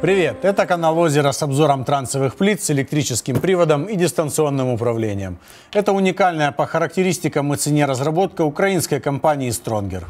Привет! Это канал «Озеро» с обзором трансовых плит с электрическим приводом и дистанционным управлением. Это уникальная по характеристикам и цене разработка украинской компании Stronger.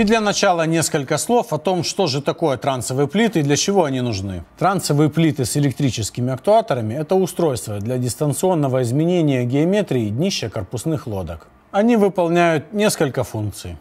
И для начала несколько слов о том, что же такое трансовые плиты и для чего они нужны. Трансовые плиты с электрическими актуаторами – это устройство для дистанционного изменения геометрии днища корпусных лодок. Они выполняют несколько функций.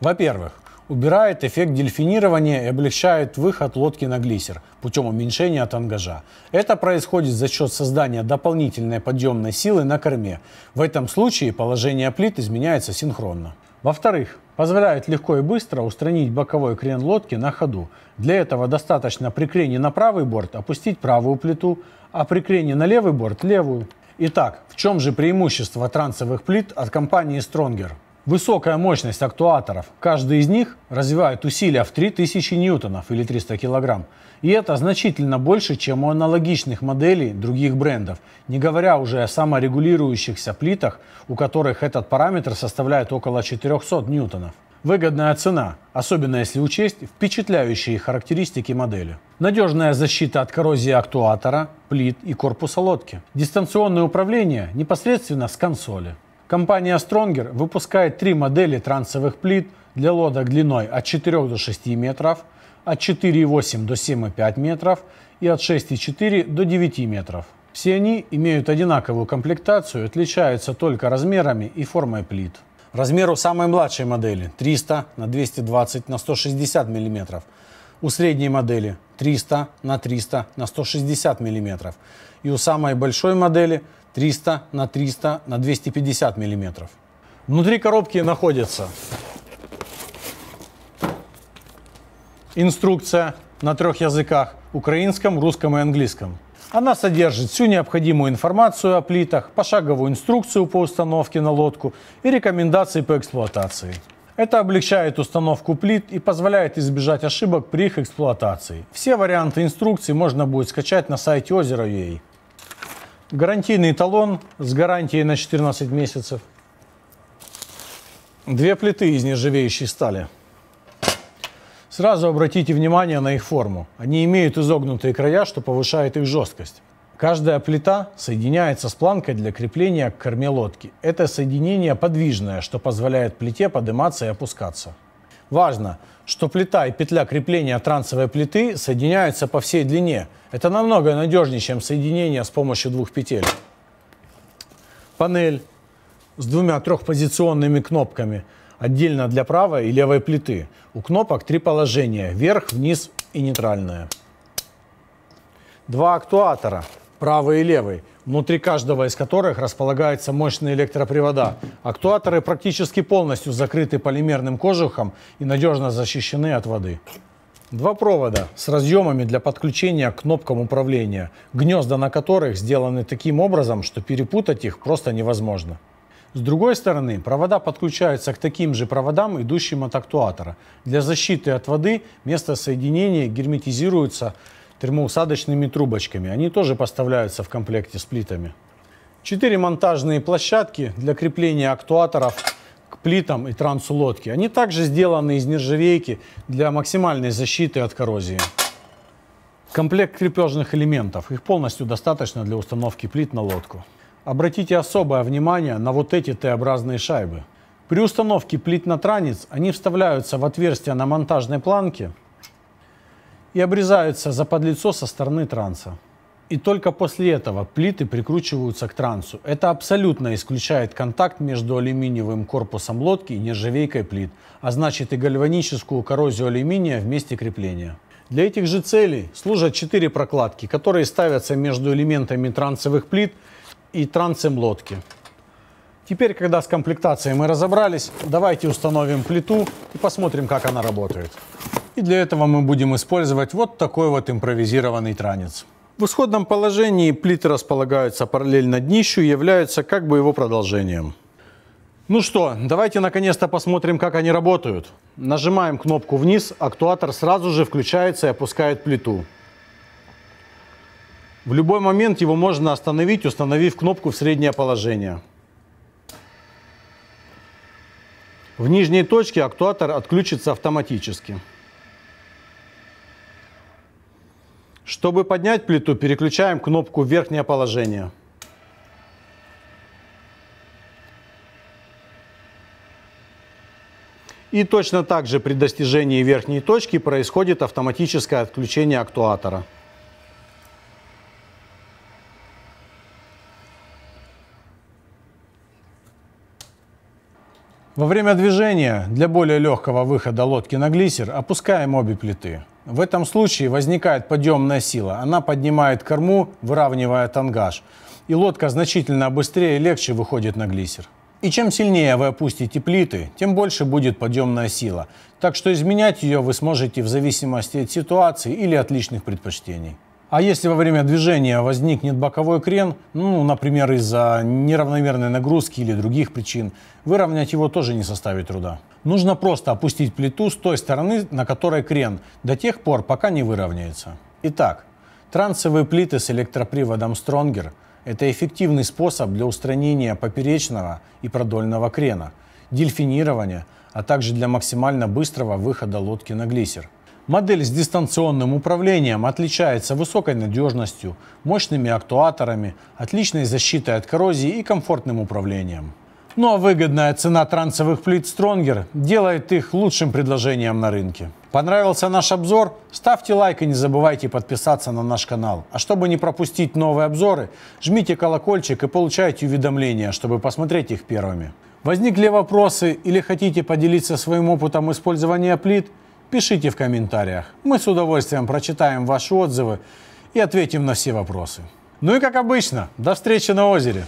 Во-первых, убирает эффект дельфинирования и облегчает выход лодки на глиссер путем уменьшения тангажа. Это происходит за счет создания дополнительной подъемной силы на корме. В этом случае положение плит изменяется синхронно. Во-вторых, позволяет легко и быстро устранить боковой крен лодки на ходу. Для этого достаточно при крене на правый борт опустить правую плиту, а при крене на левый борт – левую. Итак, в чем же преимущество трансовых плит от компании Stronger? Высокая мощность актуаторов. Каждый из них развивает усилия в 3000 ньютонов или 300 килограмм. И это значительно больше, чем у аналогичных моделей других брендов, не говоря уже о саморегулирующихся плитах, у которых этот параметр составляет около 400 ньютонов. Выгодная цена, особенно если учесть впечатляющие характеристики модели. Надежная защита от коррозии актуатора, плит и корпуса лодки. Дистанционное управление непосредственно с консоли. Компания Stronger выпускает три модели трансовых плит для лодок длиной от 4 до 6 метров, от 4,8 до 7,5 метров и от 6,4 до 9 метров. Все они имеют одинаковую комплектацию, отличаются только размерами и формой плит. Размер у самой младшей модели 300 на 220 на 160 мм, у средней модели 300 на 300 на 160 мм и у самой большой модели – 300 на 300 на 250 миллиметров. Внутри коробки находится инструкция на трех языках – украинском, русском и английском. Она содержит всю необходимую информацию о плитах, пошаговую инструкцию по установке на лодку и рекомендации по эксплуатации. Это облегчает установку плит и позволяет избежать ошибок при их эксплуатации. Все варианты инструкции можно будет скачать на сайте озера.ua. Гарантийный талон с гарантией на 14 месяцев. Две плиты из нержавеющей стали. Сразу обратите внимание на их форму. Они имеют изогнутые края, что повышает их жесткость. Каждая плита соединяется с планкой для крепления к корме лодки. Это соединение подвижное, что позволяет плите подниматься и опускаться. Важно, что плита и петля крепления трансовой плиты соединяются по всей длине – это намного надежнее, чем соединение с помощью двух петель. Панель с двумя трехпозиционными кнопками, отдельно для правой и левой плиты. У кнопок три положения – вверх, вниз и нейтральное. Два актуатора – правый и левый, внутри каждого из которых располагаются мощные электропривода. Актуаторы практически полностью закрыты полимерным кожухом и надежно защищены от воды. Два провода с разъемами для подключения к кнопкам управления, гнезда на которых сделаны таким образом, что перепутать их просто невозможно. С другой стороны, провода подключаются к таким же проводам, идущим от актуатора. Для защиты от воды место соединения герметизируется термоусадочными трубочками. Они тоже поставляются в комплекте с плитами. Четыре монтажные площадки для крепления актуаторов к плитам и трансу лодки. Они также сделаны из нержавейки для максимальной защиты от коррозии. Комплект крепежных элементов. Их полностью достаточно для установки плит на лодку. Обратите особое внимание на вот эти Т-образные шайбы. При установке плит на транец они вставляются в отверстия на монтажной планке и обрезаются за подлицо со стороны транса и только после этого плиты прикручиваются к трансу. Это абсолютно исключает контакт между алюминиевым корпусом лодки и нержавейкой плит, а значит и гальваническую коррозию алюминия в месте крепления. Для этих же целей служат четыре прокладки, которые ставятся между элементами трансовых плит и трансем лодки. Теперь, когда с комплектацией мы разобрались, давайте установим плиту и посмотрим, как она работает. И для этого мы будем использовать вот такой вот импровизированный транец. В исходном положении плиты располагаются параллельно днищу и являются как бы его продолжением. Ну что, давайте наконец-то посмотрим, как они работают. Нажимаем кнопку вниз, актуатор сразу же включается и опускает плиту. В любой момент его можно остановить, установив кнопку в среднее положение. В нижней точке актуатор отключится автоматически. Чтобы поднять плиту, переключаем кнопку «Верхнее положение». И точно так же при достижении верхней точки происходит автоматическое отключение актуатора. Во время движения для более легкого выхода лодки на глиссер опускаем обе плиты. В этом случае возникает подъемная сила. Она поднимает корму, выравнивая тангаж. И лодка значительно быстрее и легче выходит на глиссер. И чем сильнее вы опустите плиты, тем больше будет подъемная сила. Так что изменять ее вы сможете в зависимости от ситуации или от личных предпочтений. А если во время движения возникнет боковой крен, ну, например, из-за неравномерной нагрузки или других причин, выровнять его тоже не составит труда. Нужно просто опустить плиту с той стороны, на которой крен, до тех пор, пока не выровняется. Итак, трансовые плиты с электроприводом Stronger – это эффективный способ для устранения поперечного и продольного крена, дельфинирования, а также для максимально быстрого выхода лодки на глиссер – Модель с дистанционным управлением отличается высокой надежностью, мощными актуаторами, отличной защитой от коррозии и комфортным управлением. Ну а выгодная цена трансовых плит Stronger делает их лучшим предложением на рынке. Понравился наш обзор? Ставьте лайк и не забывайте подписаться на наш канал. А чтобы не пропустить новые обзоры, жмите колокольчик и получайте уведомления, чтобы посмотреть их первыми. Возникли вопросы или хотите поделиться своим опытом использования плит – Пишите в комментариях. Мы с удовольствием прочитаем ваши отзывы и ответим на все вопросы. Ну и как обычно, до встречи на озере!